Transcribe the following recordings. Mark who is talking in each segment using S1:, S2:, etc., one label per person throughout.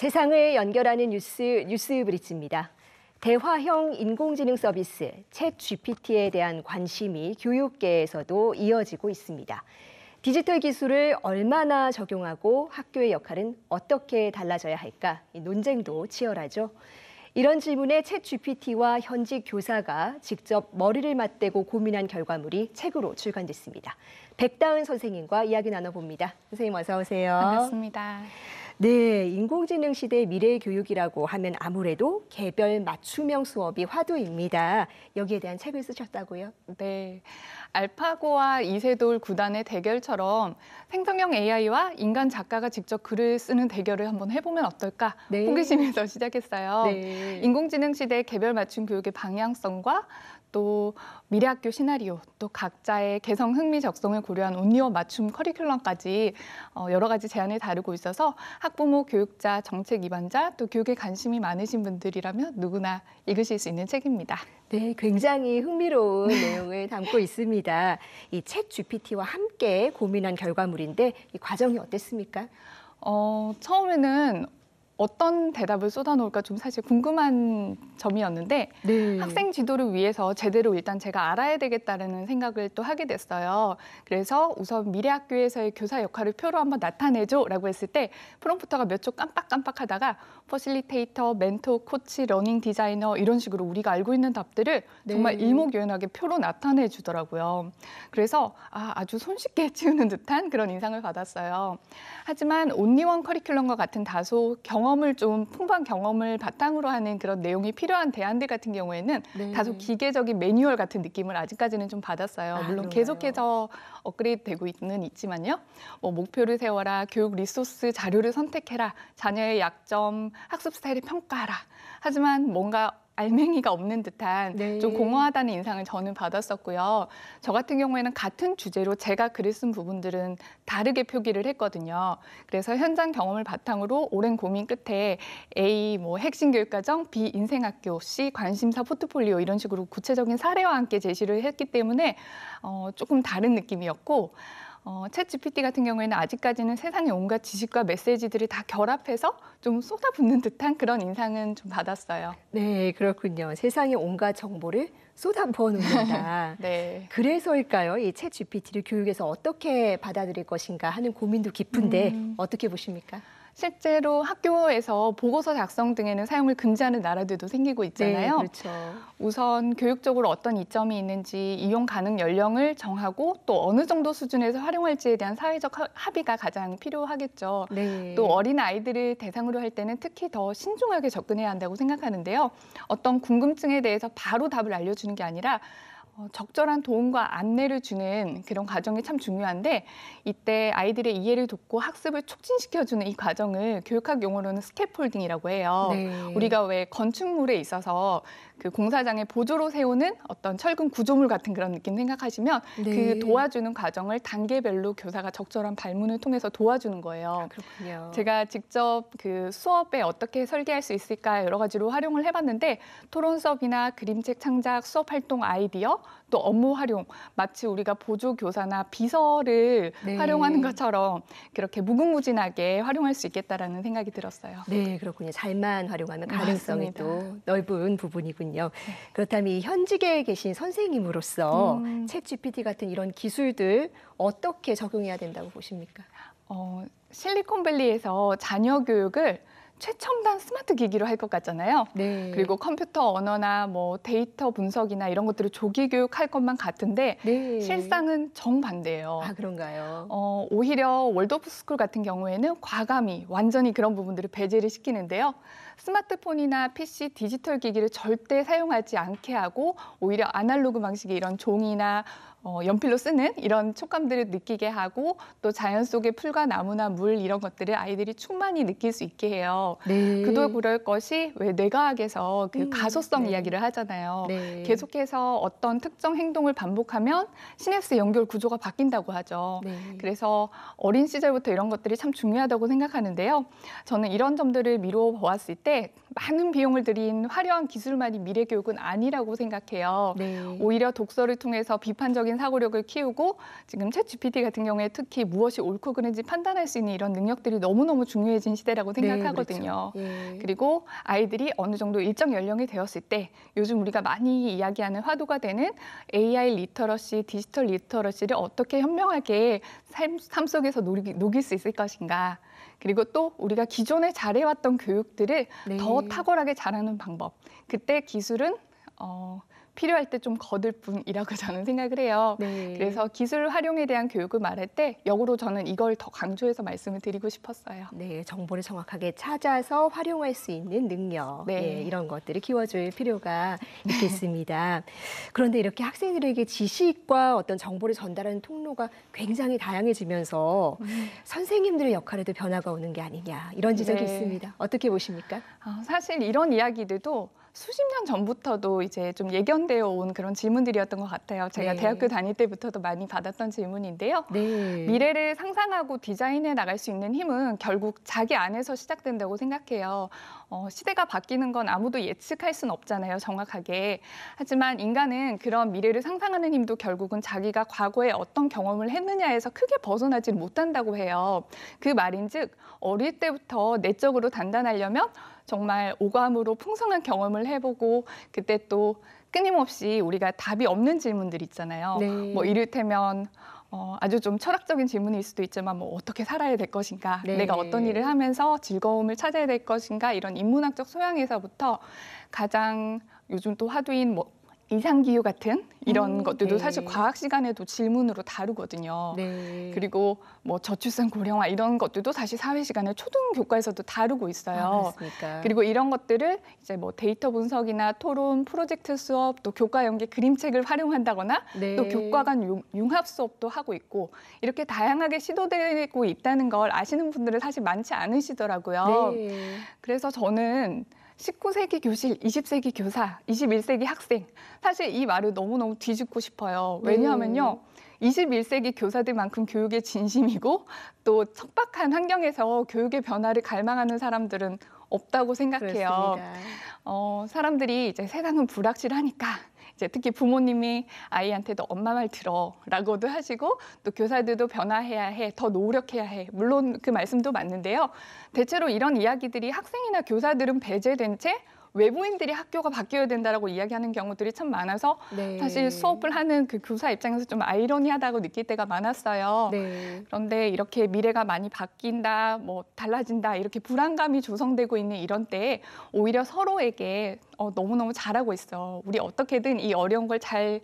S1: 세상을 연결하는 뉴스 뉴스 브릿지입니다. 대화형 인공지능 서비스 챗 GPT에 대한 관심이 교육계에서도 이어지고 있습니다. 디지털 기술을 얼마나 적용하고 학교의 역할은 어떻게 달라져야 할까 논쟁도 치열하죠. 이런 질문에 챗 GPT와 현직 교사가 직접 머리를 맞대고 고민한 결과물이 책으로 출간됐습니다. 백다은 선생님과 이야기 나눠봅니다. 선생님 어서 오세요. 반갑습니다. 네, 인공지능 시대 미래 교육이라고 하면 아무래도 개별 맞춤형 수업이 화두입니다. 여기에 대한 책을 쓰셨다고요? 네. 알파고와 이세돌 구단의
S2: 대결처럼 생성형 AI와 인간 작가가 직접 글을 쓰는 대결을 한번 해보면 어떨까 네. 호기심에서 시작했어요. 네. 인공지능 시대 개별 맞춤 교육의 방향성과 또 미래학교 시나리오, 또 각자의 개성, 흥미, 적성을 고려한 온리어 맞춤 커리큘럼까지 어, 여러 가지 제안을 다루고 있어서 학부모, 교육자, 정책 입안자, 또 교육에 관심이 많으신 분들이라면 누구나 읽으실 수 있는 책입니다.
S1: 네, 굉장히 흥미로운 내용을 담고 있습니다. 이챗 GPT와 함께 고민한 결과물인데 이 과정이 어땠습니까? 어, 처음에는
S2: 어떤 대답을 쏟아놓을까 좀 사실 궁금한 점이었는데 네. 학생 지도를 위해서 제대로 일단 제가 알아야 되겠다라는 생각을 또 하게 됐어요. 그래서 우선 미래 학교에서의 교사 역할을 표로 한번 나타내줘라고 했을 때 프롬프터가 몇 초 깜빡깜빡하다가 퍼실리테이터, 멘토, 코치, 러닝 디자이너 이런 식으로 우리가 알고 있는 답들을 네. 정말 일목요연하게 표로 나타내 주더라고요. 그래서 아, 아주 손쉽게 치우는 듯한 그런 인상을 받았어요. 하지만 온리원 커리큘럼과 같은 다소 경험 경험을 좀 풍부한 경험을 바탕으로 하는 그런 내용이 필요한 대안들 같은 경우에는 네. 다소 기계적인 매뉴얼 같은 느낌을 아직까지는 좀 받았어요. 아, 물론 그래요. 계속해서 업그레이드되고 있는 있지만요. 뭐 목표를 세워라, 교육 리소스 자료를 선택해라, 자녀의 약점, 학습 스타일을 평가하라. 하지만 뭔가 알맹이가 없는 듯한 네. 좀 공허하다는 인상을 저는 받았었고요. 저 같은 경우에는 같은 주제로 제가 글을 쓴 부분들은 다르게 표기를 했거든요. 그래서 현장 경험을 바탕으로 오랜 고민 끝에 A 뭐 핵심 교육과정, B 인생학교, C 관심사 포트폴리오 이런 식으로 구체적인 사례와 함께 제시를 했기 때문에 어, 조금 다른 느낌이었고 어, 챗 GPT 같은 경우에는 아직까지는 세상의 온갖 지식과 메시지들이 다 결합해서
S1: 좀 쏟아붓는 듯한 그런 인상은 좀 받았어요. 네, 그렇군요. 세상의 온갖 정보를 쏟아부어놓는다. 네. 그래서일까요? 이챗 GPT를 교육에서 어떻게 받아들일 것인가 하는 고민도 깊은데 음. 어떻게 보십니까? 실제로
S2: 학교에서 보고서 작성 등에는 사용을 금지하는 나라들도 생기고 네, 있잖아요. 네, 그렇죠. 우선 교육적으로 어떤 이점이 있는지 이용 가능 연령을 정하고 또 어느 정도 수준에서 활용할지에 대한 사회적 합의가 가장 필요하겠죠. 네. 또 어린 아이들을 대상으로 할 때는 특히 더 신중하게 접근해야 한다고 생각하는데요. 어떤 궁금증에 대해서 바로 답을 알려주는 게 아니라 어, 적절한 도움과 안내를 주는 그런 과정이 참 중요한데 이때 아이들의 이해를 돕고 학습을 촉진시켜주는 이 과정을 교육학 용어로는 스캐폴딩이라고 해요. 네. 우리가 왜 건축물에 있어서 그공사장에 보조로 세우는 어떤 철근 구조물 같은 그런 느낌 생각하시면 그 네. 그 도와주는 과정을 단계별로 교사가 적절한 발문을 통해서 도와주는 거예요. 아,
S1: 그렇군요.
S2: 제가 직접 그 수업에 어떻게 설계할 수 있을까 여러 가지로 활용을 해봤는데 토론 수업이나 그림책 창작, 수업 활동 아이디어 또 업무 활용 마치 우리가 보조 교사나 비서를 네. 활용하는 것처럼 그렇게 무궁무진하게 활용할 수 있겠다라는 생각이 들었어요.
S1: 네, 그렇군요. 잘만 활용하면 가능성이 또 넓은 부분이군요. 네. 그렇다면 현직에 계신 선생님으로서 음. 챗 GPT 같은 이런 기술들 어떻게 적용해야 된다고 보십니까? 어,
S2: 실리콘밸리에서 자녀 교육을 최첨단 스마트 기기로 할 것 같잖아요. 네. 그리고 컴퓨터 언어나 뭐 데이터 분석이나 이런 것들을 조기 교육할 것만 같은데 네. 실상은 정반대예요. 아 그런가요? 어, 오히려 월드오프 스쿨 같은 경우에는 과감히 완전히 그런 부분들을 배제를 시키는데요. 스마트폰이나 PC 디지털 기기를 절대 사용하지 않게 하고 오히려 아날로그 방식의 이런 종이나 어, 연필로 쓰는 이런 촉감들을 느끼게 하고 또 자연 속의 풀과 나무나 물 이런 것들을 아이들이 충만히 느낄 수 있게 해요. 네. 그도 그럴 것이 왜 뇌과학에서 그 음, 가소성 네. 이야기를 하잖아요. 네. 계속해서 어떤 특정 행동을 반복하면 시냅스 연결 구조가 바뀐다고 하죠. 네. 그래서 어린 시절부터 이런 것들이 참 중요하다고 생각하는데요. 저는 이런 점들을 미루어 보았을 때 big. 많은 비용을 들인 화려한 기술만이 미래 교육은 아니라고 생각해요. 네. 오히려 독서를 통해서 비판적인 사고력을 키우고 지금 챗 GPT 같은 경우에 특히 무엇이 옳고 그른지 판단할 수 있는 이런 능력들이 너무너무 중요해진 시대라고 네, 생각하거든요. 네, 그렇죠. 예. 그리고 아이들이 어느 정도 일정 연령이 되었을 때 요즘 우리가 많이 이야기하는 화두가 되는 AI 리터러시, 디지털 리터러시를 어떻게 현명하게 삶, 삶 속에서 녹일 수 있을 것인가. 그리고 또 우리가 기존에 잘해왔던 교육들을 네. 더더 탁월하게 자하는 방법. 그때 기술은 어, 필요할 때 좀 거들 뿐이라고 저는 생각을 해요. 네. 그래서 기술 활용에 대한 교육을
S1: 말할 때 역으로 저는 이걸 더 강조해서 말씀을 드리고 싶었어요. 네, 정보를 정확하게 찾아서 활용할 수 있는 능력, 네. 네, 이런 것들을 키워줄 필요가 있겠습니다. 그런데 이렇게 학생들에게 지식과 어떤 정보를 전달하는 통로가 굉장히 다양해지면서 음. 선생님들의 역할에도 변화가 오는 게 아니냐 이런 지적이 네. 있습니다. 어떻게 보십니까?
S2: 아, 사실 이런 이야기들도 수십 년 전부터도 이제 좀 예견되어 온 그런 질문들이었던 것 같아요. 제가 네. 대학교 다닐 때부터도 많이 받았던 질문인데요. 네. 미래를 상상하고 디자인해 나갈 수 있는 힘은 결국 자기 안에서 시작된다고 생각해요. 어, 시대가 바뀌는 건 아무도 예측할 순 없잖아요, 정확하게. 하지만 인간은 그런 미래를 상상하는 힘도 결국은 자기가 과거에 어떤 경험을 했느냐에서 크게 벗어나질 못한다고 해요. 그 말인즉 어릴 때부터 내적으로 단단하려면 정말 오감으로 풍성한 경험을 해보고 그때 또 끊임없이 우리가 답이 없는 질문들 있잖아요. 네. 뭐 이를테면 어, 아주 좀 철학적인 질문일 수도 있지만 뭐 어떻게 살아야 될 것인가, 네. 내가 어떤 일을 하면서 즐거움을 찾아야 될 것인가 이런 인문학적 소양에서부터 가장 요즘 또 화두인 뭐 이상기후 같은 이런 음, 것들도 네. 사실 과학 시간에도 질문으로 다루거든요. 네. 그리고 뭐 저출산 고령화 이런 것들도 사실 사회 시간에 초등 교과에서도 다루고 있어요. 아, 그리고 이런 것들을 이제 뭐 데이터 분석이나 토론, 프로젝트 수업, 또 교과 연계 그림책을 활용한다거나 네. 또 교과 간 융합 수업도 하고 있고 이렇게 다양하게 시도되고 있다는 걸 아시는 분들은 사실 많지 않으시더라고요. 네. 그래서 저는 19세기 교실, 20세기 교사, 21세기 학생. 사실 이 말을 너무너무 뒤집고 싶어요. 네. 왜냐하면요. 21세기 교사들만큼 교육의 진심이고 또 척박한 환경에서 교육의 변화를 갈망하는 사람들은 없다고 생각해요. 그렇습니다. 어, 사람들이 이제 세상은 불확실하니까 이제 특히 부모님이 아이한테도 엄마 말 들어라고도 하시고 또 교사들도 변화해야 해, 더 노력해야 해. 물론 그 말씀도 맞는데요. 대체로 이런 이야기들이 학생이나 교사들은 배제된 채 외부인들이 학교가 바뀌어야 된다라고 이야기하는 경우들이 참 많아서 네. 사실 수업을 하는 그 교사 입장에서 좀 아이러니하다고 느낄 때가 많았어요. 네. 그런데 이렇게 미래가 많이 바뀐다, 뭐 달라진다 이렇게 불안감이 조성되고 있는 이런 때에 오히려 서로에게 어, 너무너무 잘하고 있어. 우리 어떻게든 이 어려운 걸잘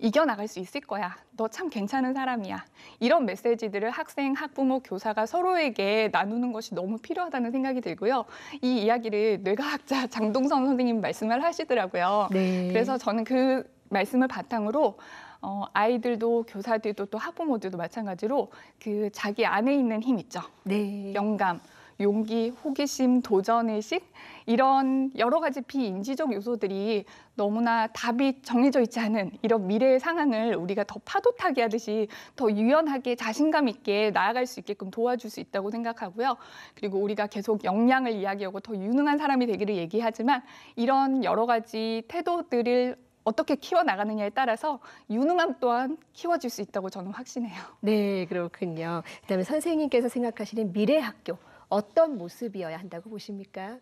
S2: 이겨나갈 수 있을 거야. 너 참 괜찮은 사람이야. 이런 메시지들을 학생, 학부모, 교사가 서로에게 나누는 것이 너무 필요하다는 생각이 들고요. 이 이야기를 뇌과학자 장동선 선생님 말씀을 하시더라고요. 네. 그래서 저는 그 말씀을 바탕으로 어, 아이들도 교사들도 또 학부모들도 마찬가지로 그 자기 안에 있는 힘 있죠. 네. 영감, 용기, 호기심, 도전의식 이런 여러 가지 비인지적 요소들이 너무나 답이 정해져 있지 않은 이런 미래의 상황을 우리가 더 파도 타기 하듯이 더 유연하게 자신감 있게 나아갈 수 있게끔 도와줄 수 있다고 생각하고요. 그리고 우리가 계속 역량을 이야기하고 더 유능한 사람이 되기를 얘기하지만 이런 여러 가지 태도들을
S1: 어떻게 키워나가느냐에 따라서 유능함 또한 키워질 수 있다고 저는 확신해요. 네, 그렇군요. 그다음에 선생님께서 생각하시는 미래 학교 어떤 모습이어야 한다고 보십니까?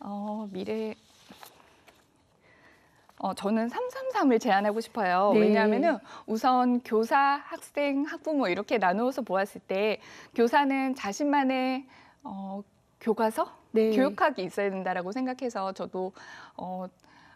S1: 어, 미래 어,
S2: 저는 333을 제안하고 싶어요. 네. 왜냐하면 우선 교사, 학생, 학부모 이렇게 나누어서 보았을 때 교사는 자신만의 어, 교과서, 네. 교육학이 있어야 된다라고 생각해서 저도 어,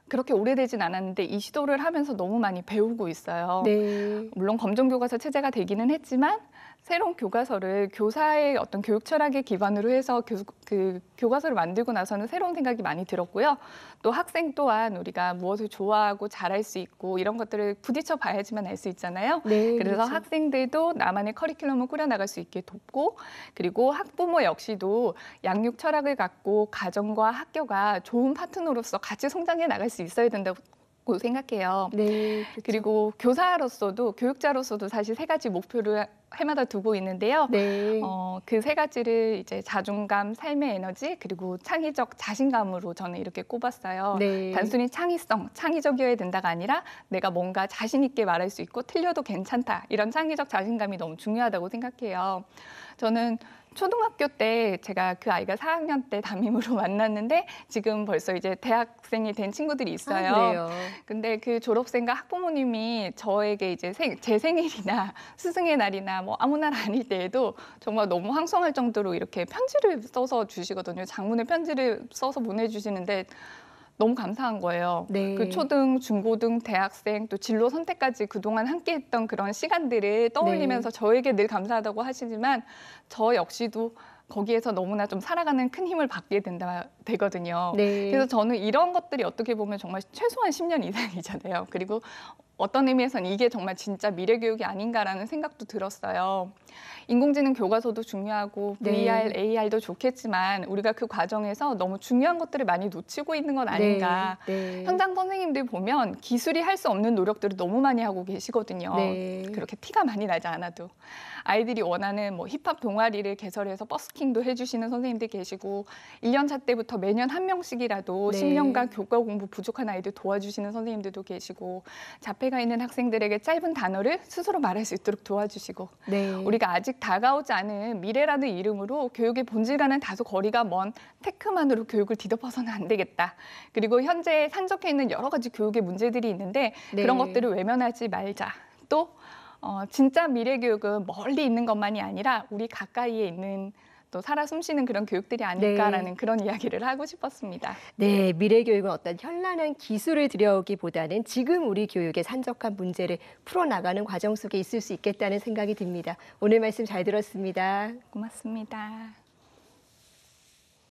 S2: 그렇게 오래되진 않았는데 이 시도를 하면서 너무 많이 배우고 있어요. 네. 물론 검정교과서 체제가 되기는 했지만 새로운 교과서를 교사의 어떤 교육 철학에 기반으로 해서 교, 그 교과서를 만들고 나서는 새로운 생각이 많이 들었고요. 또 학생 또한 우리가 무엇을 좋아하고 잘할 수 있고 이런 것들을 부딪혀 봐야지만 알 수 있잖아요. 네, 그렇죠. 그래서 그렇죠. 학생들도 나만의 커리큘럼을 꾸려나갈 수 있게 돕고 그리고 학부모 역시도 양육 철학을 갖고 가정과 학교가 좋은 파트너로서 같이 성장해 나갈 수 있어야 된다고 고 생각해요. 네, 그렇죠. 그리고 교사로서도 교육자로서도 사실 세 가지 목표를 해마다 두고 있는데요. 네. 어, 그 세 가지를 이제 자존감, 삶의 에너지, 그리고 창의적 자신감으로 저는 이렇게 꼽았어요. 네. 단순히 창의성, 창의적이어야 된다가 아니라 내가 뭔가 자신 있게 말할 수 있고 틀려도 괜찮다. 이런 창의적 자신감이 너무 중요하다고 생각해요. 저는 초등학교 때 제가 그 아이가 4학년 때 담임으로 만났는데 지금 벌써 이제 대학생이 된 친구들이 아, 있어요. 아, 근데 그 졸업생과 학부모님이 저에게 이제 생, 제 생일이나 스승의 날이나 뭐 아무 날 아닐 때에도 정말 너무 황송할 정도로 이렇게 편지를 써서 주시거든요. 장문의 편지를 써서 보내주시는데 너무 감사한 거예요. 네. 그 초등, 중고등, 대학생 또 진로 선택까지 그동안 함께했던 그런 시간들을 떠올리면서 네. 저에게 늘 감사하다고 하시지만 저 역시도 거기에서 너무나 좀 살아가는 큰 힘을 받게 된다 되거든요. 네. 그래서 저는 이런 것들이 어떻게 보면 정말 최소한 10년 이상이잖아요. 그리고 어떤 의미에서는 이게 정말 진짜 미래 교육이 아닌가라는 생각도 들었어요. 인공지능 교과서도 중요하고 VR, 네. AR도 좋겠지만 우리가 그 과정에서 너무 중요한 것들을 많이 놓치고 있는 건 네, 아닌가. 네. 네. 현장 선생님들 보면 기술이 할 수 없는 노력들을 너무 많이 하고 계시거든요. 네. 그렇게 티가 많이 나지 않아도 아이들이 원하는 뭐 힙합 동아리를 개설해서 버스킹도 해주시는 선생님들 계시고 1년차 때부터 매년 한 명씩이라도 10년간 교과 공부 부족한 아이들 도와주시는 선생님들도 계시고 자폐 앞에가 있는 학생들에게 짧은 단어를 스스로 말할 수 있도록 도와주시고 네. 우리가 아직 다가오지 않은 미래라는 이름으로 교육의 본질과는 다소 거리가 먼 테크만으로 교육을 뒤덮어서는 안 되겠다. 그리고 현재 산적해 있는 여러 가지 교육의 문제들이 있는데 네. 그런 것들을 외면하지 말자. 또 어, 진짜 미래 교육은 멀리 있는 것만이 아니라 우리 가까이에 있는 또 살아 숨쉬는 그런 교육들이 아닐까라는 네. 그런 이야기를 하고 싶었습니다.
S1: 네, 미래 교육은 어떤 현란한 기술을 들여오기보다는 지금 우리 교육의 산적한 문제를 풀어나가는 과정 속에 있을 수 있겠다는 생각이 듭니다. 오늘 말씀 잘 들었습니다. 고맙습니다.